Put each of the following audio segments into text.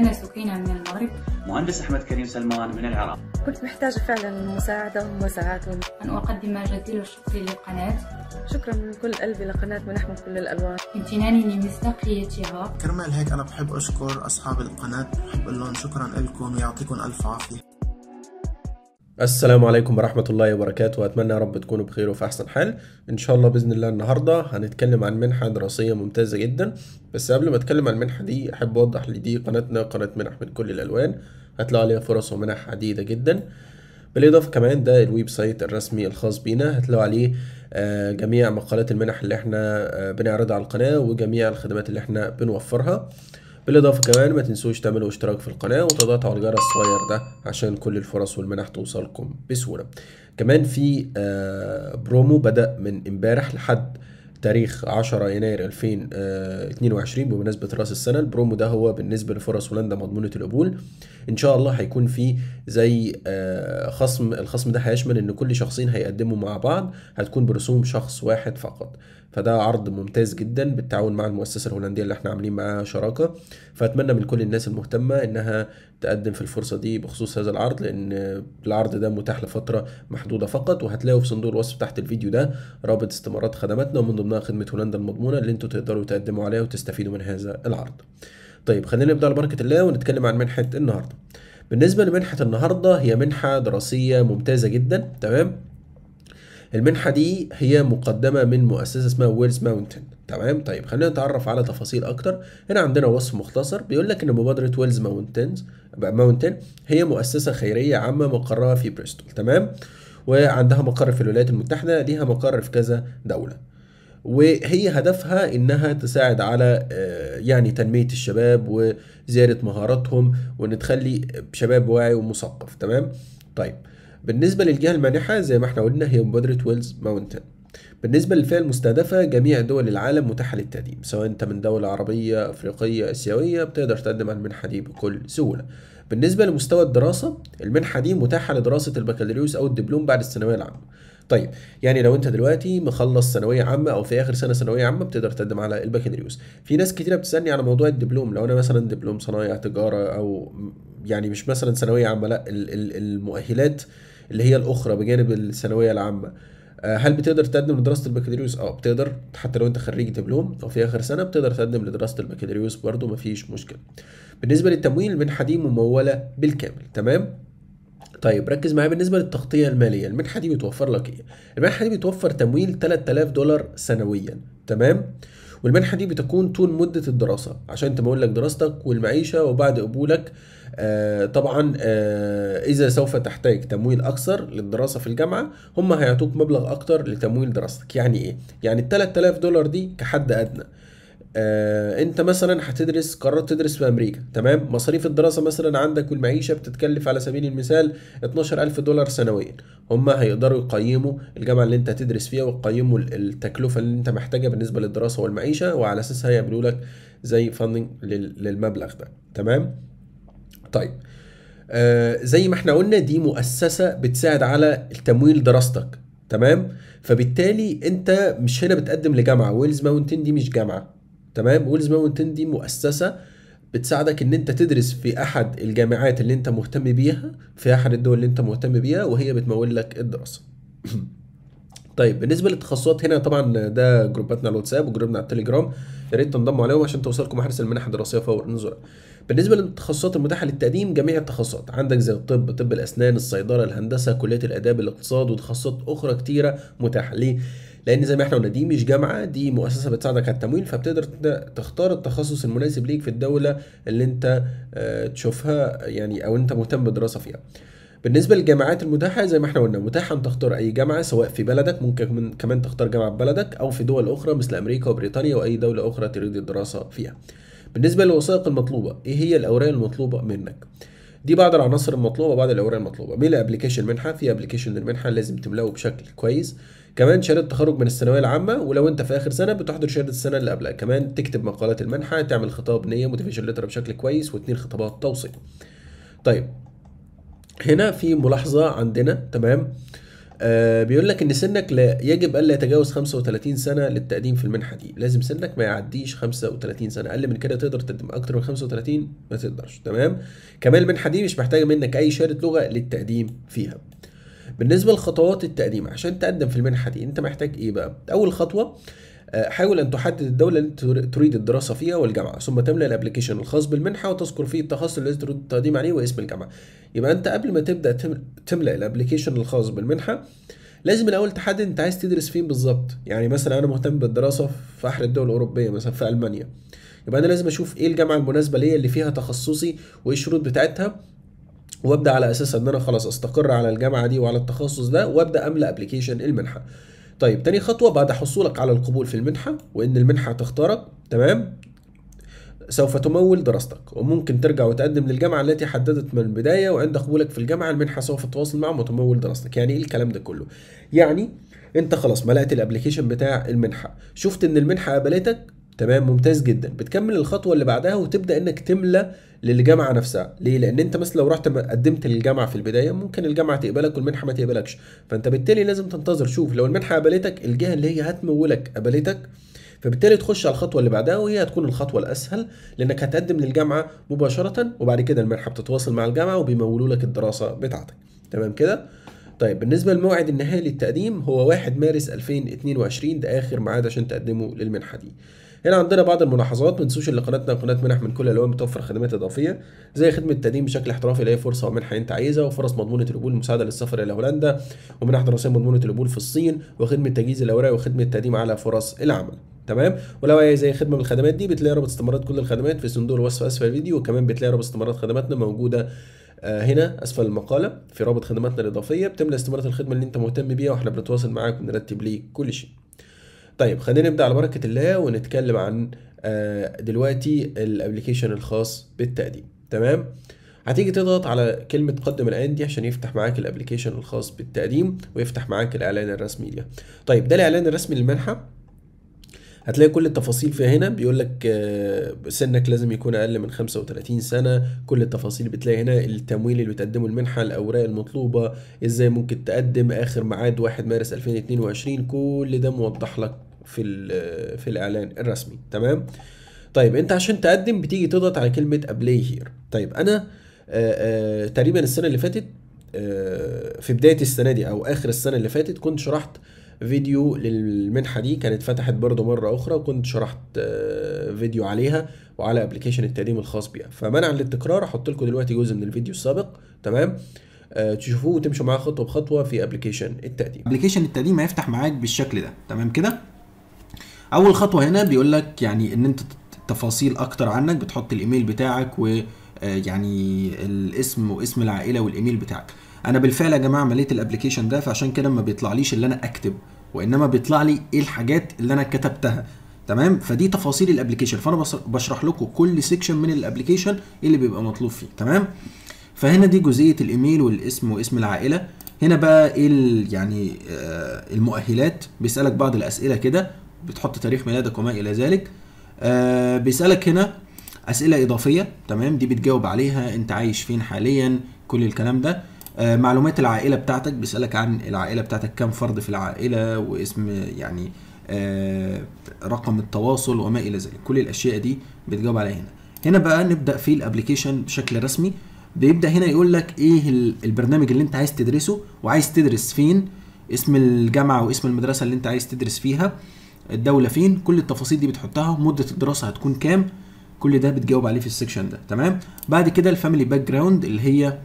أنا سكينة من المغرب مهندس أحمد كريم سلمان من العراق كنت محتاجة فعلا المساعدة ومساعدتهم أن أقدم جزيل الشكر للقناة شكرا من كل قلبي لقناة أحمد كل الألوان امتناني لمصداقيتها كرمال هيك أنا بحب أشكر أصحاب القناة بحب أقول لهم شكرا لكم يعطيكم ألف عافية السلام عليكم ورحمة الله وبركاته وأتمنى يا رب تكونوا بخير وفي أحسن حال إن شاء الله بإذن الله النهاردة هنتكلم عن منحة دراسية ممتازة جدا بس قبل ما أتكلم عن المنحة دي أحب أوضح إن دي قناتنا قناة منح من كل الألوان هتلاقوا عليها فرص ومنح عديدة جدا بالإضافة كمان ده الويب سايت الرسمي الخاص بينا هتلاقوا عليه آه، جميع مقالات المنح اللي احنا آه، بنعرضها على القناة وجميع الخدمات اللي احنا بنوفرها بالاضافه كمان ما تنسوش تعملوا اشتراك في القناه وتضغطوا على الجرس الصغير ده عشان كل الفرص والمنح توصلكم بسهوله كمان في آه، برومو بدا من امبارح لحد بتاريخ 10 يناير 2022 آه، بمناسبة رأس السنة البرومو ده هو بالنسبة لفرص هولندا مضمونة القبول إن شاء الله هيكون في زي آه، خصم الخصم ده هيشمل إن كل شخصين هيقدموا مع بعض هتكون برسوم شخص واحد فقط فده عرض ممتاز جدا بالتعاون مع المؤسسة الهولندية اللي احنا عاملين معاها شراكة فأتمنى من كل الناس المهتمة إنها تقدم في الفرصة دي بخصوص هذا العرض لأن العرض ده متاح لفترة محدودة فقط وهتلاقوا في صندوق الوصف تحت الفيديو ده رابط استمارات خدماتنا ومن ضمن ضمنها خدمه هولندا المضمونه اللي انتوا تقدروا تقدموا عليها وتستفيدوا من هذا العرض طيب خلينا نبدا على بركه الله ونتكلم عن منحه النهارده بالنسبه لمنحه النهارده هي منحه دراسيه ممتازه جدا تمام المنحه دي هي مقدمه من مؤسسه اسمها ويلز ماونتن تمام طيب خلينا نتعرف على تفاصيل اكتر هنا عندنا وصف مختصر بيقول لك ان مبادره ويلز ماونتنز ماونتن هي مؤسسه خيريه عامه مقرها في بريستول تمام وعندها مقر في الولايات المتحده ليها مقر في كذا دوله وهي هدفها انها تساعد على آه، يعني تنميه الشباب وزياده مهاراتهم وان تخلي شباب واعي ومثقف تمام طيب بالنسبه للجهه المانحه زي ما احنا قلنا هي مبادره ويلز ماونتن بالنسبة للفئة المستهدفة جميع دول العالم متاحة للتقديم سواء أنت من دولة عربية أفريقية آسيوية بتقدر تقدم على المنحة دي بكل سهولة بالنسبة لمستوى الدراسة المنحة دي متاحة لدراسة البكالوريوس أو الدبلوم بعد الثانوية العامة طيب يعني لو انت دلوقتي مخلص ثانويه عامه او في اخر سنه ثانويه عامه بتقدر تقدم على البكالوريوس في ناس كتيره بتسالني على موضوع الدبلوم لو انا مثلا دبلوم صنايع تجاره او يعني مش مثلا ثانويه عامه لا المؤهلات اللي هي الاخرى بجانب الثانويه العامه آه، هل بتقدر تقدم لدراسه البكالوريوس اه بتقدر حتى لو انت خريج دبلوم او في اخر سنه بتقدر تقدم لدراسه البكالوريوس برده مفيش مشكله بالنسبه للتمويل المنحه دي مموله بالكامل تمام طيب ركز معايا بالنسبه للتغطيه الماليه المنحه دي بتوفر لك ايه المنحه دي بتوفر تمويل 3000 دولار سنويا تمام والمنحه دي بتكون طول مده الدراسه عشان تمول لك دراستك والمعيشه وبعد قبولك آه طبعا آه اذا سوف تحتاج تمويل اكثر للدراسه في الجامعه هم هيعطوك مبلغ اكتر لتمويل دراستك يعني ايه يعني ال 3000 دولار دي كحد ادنى آه، انت مثلا هتدرس قررت تدرس في امريكا تمام مصاريف الدراسه مثلا عندك والمعيشه بتتكلف على سبيل المثال 12000 دولار سنويا هم هيقدروا يقيموا الجامعه اللي انت هتدرس فيها ويقيموا التكلفه اللي انت محتاجها بالنسبه للدراسه والمعيشه وعلى اساسها يعملوا لك زي فاندنج للمبلغ ده تمام طيب آه زي ما احنا قلنا دي مؤسسه بتساعد على تمويل دراستك تمام فبالتالي انت مش هنا بتقدم لجامعه ويلز ماونتين دي مش جامعه تمام ويلز ماونتن دي مؤسسه بتساعدك ان انت تدرس في احد الجامعات اللي انت مهتم بيها في احد الدول اللي انت مهتم بيها وهي بتمول لك الدراسه طيب بالنسبه للتخصصات هنا طبعا ده جروباتنا على الواتساب وجروبنا على التليجرام يا ريت تنضموا عليهم عشان توصلكم احدث المنح الدراسيه فور نزوع بالنسبه للتخصصات المتاحه للتقديم جميع التخصصات عندك زي الطب طب الاسنان الصيدله الهندسه كليه الاداب الاقتصاد وتخصصات اخرى كتيره متاحه ليه لان زي ما احنا قلنا دي مش جامعه دي مؤسسه بتساعدك على التمويل فبتقدر تختار التخصص المناسب ليك في الدوله اللي انت آه، تشوفها يعني او انت مهتم بالدراسه فيها بالنسبه للجامعات المتاحه زي ما احنا قلنا متاح ان تختار اي جامعه سواء في بلدك ممكن كمان تختار جامعه في بلدك او في دول اخرى مثل امريكا وبريطانيا واي دوله اخرى تريد الدراسه فيها بالنسبه للوثائق المطلوبه ايه هي الاوراق المطلوبه منك دي بعض العناصر المطلوبه بعض الاوراق المطلوبه ميل ابلكيشن منحه في ابلكيشن للمنحه لازم تملاه بشكل كويس كمان شهاده تخرج من الثانويه العامه ولو انت في اخر سنه بتحضر شهاده السنه اللي قبلها كمان تكتب مقالات المنحه تعمل خطاب نيه موتيفيشن ليتر بشكل كويس واثنين خطابات توصيه طيب هنا في ملاحظه عندنا تمام آه آه، بيقول لك ان سنك لا يجب الا يتجاوز 35 سنه للتقديم في المنحه دي لازم سنك ما يعديش 35 سنه اقل من كده تقدر تقدم اكتر من 35 ما تقدرش تمام كمان المنحه دي مش محتاجه منك اي شهاده لغه للتقديم فيها بالنسبه لخطوات التقديم عشان تقدم في المنحه دي انت محتاج ايه بقى اول خطوه آه، حاول أن تحدد الدولة انت تريد الدراسة فيها والجامعة ثم تملأ الابلكيشن الخاص بالمنحة وتذكر فيه التخصص الذي تريد التقديم عليه واسم الجامعة يبقى أنت قبل ما تبدأ تملأ الابلكيشن الخاص بالمنحة لازم الاول تحدد انت عايز تدرس فين بالظبط يعني مثلا انا مهتم بالدراسه في احد الدول الاوروبيه مثلا في المانيا يبقى انا لازم اشوف ايه الجامعه المناسبه ليا اللي فيها تخصصي وايه الشروط بتاعتها وابدا على اساس ان انا خلاص استقر على الجامعه دي وعلى التخصص ده وابدا املا ابلكيشن المنحه طيب تاني خطوة بعد حصولك على القبول في المنحة وإن المنحة تختارك تمام سوف تمول دراستك وممكن ترجع وتقدم للجامعة التي حددت من البداية وعند قبولك في الجامعة المنحة سوف تتواصل معهم وتمول دراستك يعني إيه الكلام ده كله يعني أنت خلاص ملأت الأبليكيشن بتاع المنحة شفت إن المنحة قبلتك تمام ممتاز جدا بتكمل الخطوة اللي بعدها وتبدأ إنك تملأ للجامعه نفسها ليه لان انت مثلا لو رحت قدمت للجامعه في البدايه ممكن الجامعه تقبلك والمنحه ما تقبلكش فانت بالتالي لازم تنتظر شوف لو المنحه قبلتك الجهه اللي هي هتمولك قبلتك فبالتالي تخش على الخطوه اللي بعدها وهي هتكون الخطوه الاسهل لانك هتقدم للجامعه مباشره وبعد كده المنحه بتتواصل مع الجامعه وبيمولوا لك الدراسه بتاعتك تمام كده طيب بالنسبه للموعد النهائي للتقديم هو 1 مارس 2022 ده اخر ميعاد عشان تقدمه للمنحه دي هنا عندنا بعض الملاحظات ما تنسوش ان قناتنا قناه منح من كل الالوان بتوفر خدمات اضافيه زي خدمه تقديم بشكل احترافي لاي فرصه او منحه انت عايزها وفرص مضمونه القبول المساعده للسفر الى هولندا ومنح دراسيه مضمونه القبول في الصين وخدمه تجهيز الاوراق وخدمه تقديم على فرص العمل تمام ولو عايز زي خدمه من الخدمات دي بتلاقي رابط استمارات كل الخدمات في صندوق الوصف اسفل الفيديو وكمان بتلاقي رابط استمارات خدماتنا موجوده آه، هنا اسفل المقاله في رابط خدماتنا الاضافيه بتملى استمارات الخدمه اللي انت مهتم بيها واحنا بنتواصل معاك ونرتب ليك كل شيء طيب خلينا نبدا على بركه الله ونتكلم عن آه، دلوقتي الابلكيشن الخاص بالتقديم تمام هتيجي تضغط على كلمة قدم الآن دي عشان يفتح معاك الابلكيشن الخاص بالتقديم ويفتح معاك الإعلان الرسمي ليها. طيب ده الإعلان الرسمي للمنحة هتلاقي كل التفاصيل فيها هنا بيقول لك آه، سنك لازم يكون اقل من 35 سنه كل التفاصيل بتلاقي هنا التمويل اللي بتقدمه المنحه الاوراق المطلوبه ازاي ممكن تقدم اخر ميعاد 1 مارس 2022 كل ده موضح لك في في الاعلان الرسمي تمام طيب انت عشان تقدم بتيجي تضغط على كلمه ابلاي هير طيب انا آه، آه، تقريبا السنه اللي فاتت آه، في بدايه السنه دي او اخر السنه اللي فاتت كنت شرحت فيديو للمنحه دي كانت فتحت برضه مره اخرى وكنت شرحت فيديو عليها وعلى ابلكيشن التقديم الخاص بيها فمنعا للتكرار هحط لكم دلوقتي جزء من الفيديو السابق تمام تشوفوه وتمشوا معاه خطوه بخطوه في ابلكيشن التقديم ابلكيشن التقديم هيفتح معاك بالشكل ده تمام كده اول خطوه هنا بيقول لك يعني ان انت تفاصيل اكتر عنك بتحط الايميل بتاعك و آه، يعني الاسم واسم العائله والايميل بتاعك انا بالفعل يا جماعه عمليت الابلكيشن ده فعشان كده ما بيطلعليش اللي انا اكتب وانما بيطلع لي ايه الحاجات اللي انا كتبتها تمام فدي تفاصيل الابلكيشن فانا بشرح لكم كل سيكشن من الابلكيشن ايه اللي بيبقى مطلوب فيه تمام فهنا دي جزئيه الايميل والاسم واسم العائله هنا بقى ايه يعني آه، المؤهلات بيسالك بعض الاسئله كده بتحط تاريخ ميلادك وما الى ذلك آه بيسالك هنا اسئله اضافيه تمام دي بتجاوب عليها انت عايش فين حاليا كل الكلام ده آه معلومات العائله بتاعتك بيسالك عن العائله بتاعتك كم فرد في العائله واسم يعني آه رقم التواصل وما الى ذلك كل الاشياء دي بتجاوب عليها هنا هنا بقى نبدا في الابلكيشن بشكل رسمي بيبدا هنا يقول لك ايه البرنامج اللي انت عايز تدرسه وعايز تدرس فين اسم الجامعه واسم المدرسه اللي انت عايز تدرس فيها الدوله فين كل التفاصيل دي بتحطها مده الدراسه هتكون كام كل ده بتجاوب عليه في السكشن ده تمام بعد كده الفاميلي باك جراوند اللي هي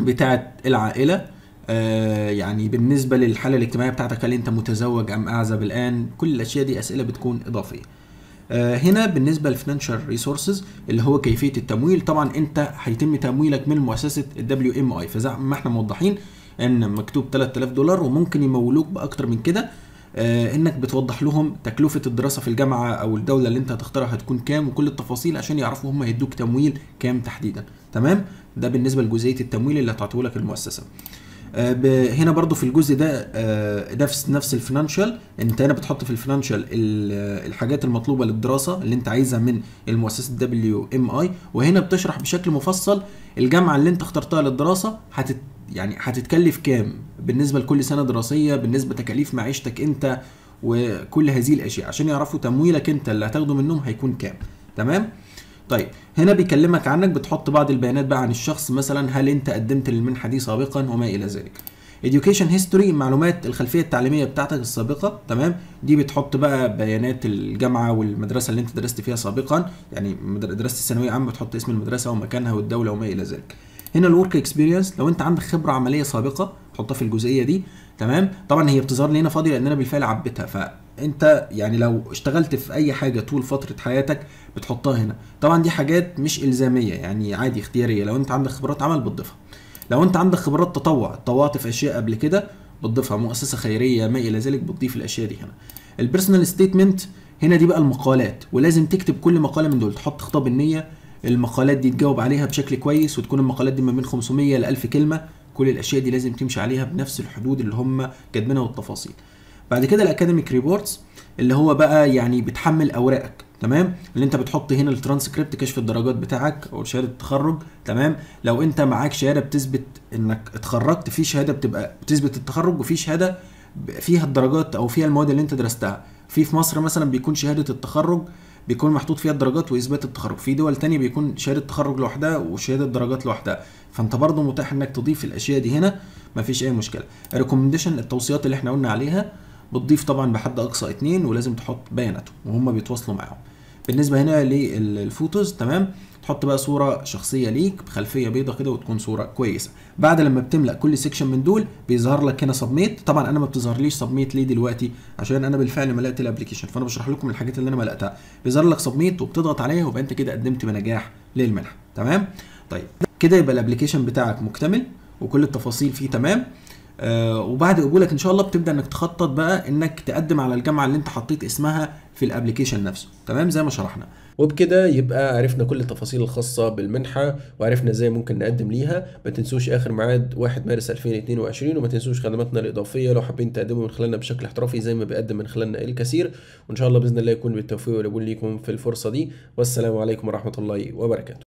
بتاعه العائله آه يعني بالنسبه للحاله الاجتماعيه بتاعتك هل انت متزوج ام اعزب الان كل الاشياء دي اسئله بتكون اضافيه آه، هنا بالنسبه للفينانشال ريسورسز اللي هو كيفيه التمويل طبعا انت هيتم تمويلك من مؤسسه الدبليو ام اي فزي ما احنا موضحين ان مكتوب 3000 دولار وممكن يمولوك باكتر من كده آه، انك بتوضح لهم تكلفه الدراسه في الجامعه او الدوله اللي انت هتختارها هتكون كام وكل التفاصيل عشان يعرفوا هم هيدوك تمويل كام تحديدا تمام ده بالنسبه لجزئيه التمويل اللي هتعطيه لك المؤسسه آه، هنا برضو في الجزء ده آه، نفس نفس الفينانشال انت هنا بتحط في الفينانشال الحاجات المطلوبه للدراسه اللي انت عايزها من المؤسسه دبليو ام اي وهنا بتشرح بشكل مفصل الجامعه اللي انت اخترتها للدراسه هتت يعني هتتكلف كام بالنسبه لكل سنه دراسيه بالنسبه تكاليف معيشتك انت وكل هذه الاشياء عشان يعرفوا تمويلك انت اللي هتاخده منهم هيكون كام تمام طيب هنا بيكلمك عنك بتحط بعض البيانات بقى عن الشخص مثلا هل انت قدمت للمنحه دي سابقا وما الى ذلك education history معلومات الخلفيه التعليميه بتاعتك السابقه تمام دي بتحط بقى بيانات الجامعه والمدرسه اللي انت درست فيها سابقا يعني درست الثانوية عامه بتحط اسم المدرسه ومكانها والدوله وما الى ذلك هنا الورك اكسبيرينس لو انت عندك خبره عمليه سابقه تحطها في الجزئيه دي تمام طبعا هي بتظهر لي هنا فاضيه لان انا بالفعل عبيتها فانت يعني لو اشتغلت في اي حاجه طول فتره حياتك بتحطها هنا طبعا دي حاجات مش الزاميه يعني عادي اختياريه لو انت عندك خبرات عمل بتضيفها لو انت عندك خبرات تطوع اتطوعت في اشياء قبل كده بتضيفها مؤسسه خيريه ما الى ذلك بتضيف الاشياء دي هنا البيرسونال ستيتمنت هنا دي بقى المقالات ولازم تكتب كل مقاله من دول تحط خطاب النيه المقالات دي تجاوب عليها بشكل كويس وتكون المقالات دي ما بين 500 ل 1000 كلمه كل الاشياء دي لازم تمشي عليها بنفس الحدود اللي هم كاتبينها والتفاصيل بعد كده الاكاديميك ريبورتس اللي هو بقى يعني بتحمل اوراقك تمام اللي انت بتحط هنا الترانسكريبت كشف الدرجات بتاعك او شهاده التخرج تمام لو انت معاك شهاده بتثبت انك اتخرجت في شهاده بتبقى بتثبت التخرج وفي شهاده فيها الدرجات او فيها المواد اللي انت درستها في في مصر مثلا بيكون شهاده التخرج بيكون محطوط فيها الدرجات واثبات التخرج في دول تانية بيكون شهاده التخرج لوحدها وشهاده الدرجات لوحدها فانت برضو متاح انك تضيف الاشياء دي هنا مفيش اي مشكله ريكومنديشن التوصيات اللي احنا قلنا عليها بتضيف طبعا بحد اقصى اتنين ولازم تحط بياناتهم وهم بيتواصلوا معاهم بالنسبه هنا للفوتوز تمام تحط بقى صوره شخصيه ليك بخلفيه بيضه كده وتكون صوره كويسه بعد لما بتملا كل سيكشن من دول بيظهر لك هنا سبميت طبعا انا ما بتظهرليش سبميت ليه دلوقتي عشان انا بالفعل ملأت الابلكيشن فانا بشرح لكم الحاجات اللي انا ملأتها بيظهر لك سبميت وبتضغط عليها وبقى انت كده قدمت بنجاح للمنحه تمام طيب كده يبقى الابلكيشن بتاعك مكتمل وكل التفاصيل فيه تمام آه، وبعد قبولك ان شاء الله بتبدا انك تخطط بقى انك تقدم على الجامعه اللي انت حطيت اسمها في الابلكيشن نفسه تمام زي ما شرحنا وبكده يبقى عرفنا كل التفاصيل الخاصة بالمنحة وعرفنا ازاي ممكن نقدم ليها ما تنسوش اخر ميعاد 1 مارس 2022 وما تنسوش خدماتنا الاضافية لو حابين تقدموا من خلالنا بشكل احترافي زي ما بيقدم من خلالنا الكثير وان شاء الله باذن الله يكون بالتوفيق والقبول ليكم في الفرصة دي والسلام عليكم ورحمة الله وبركاته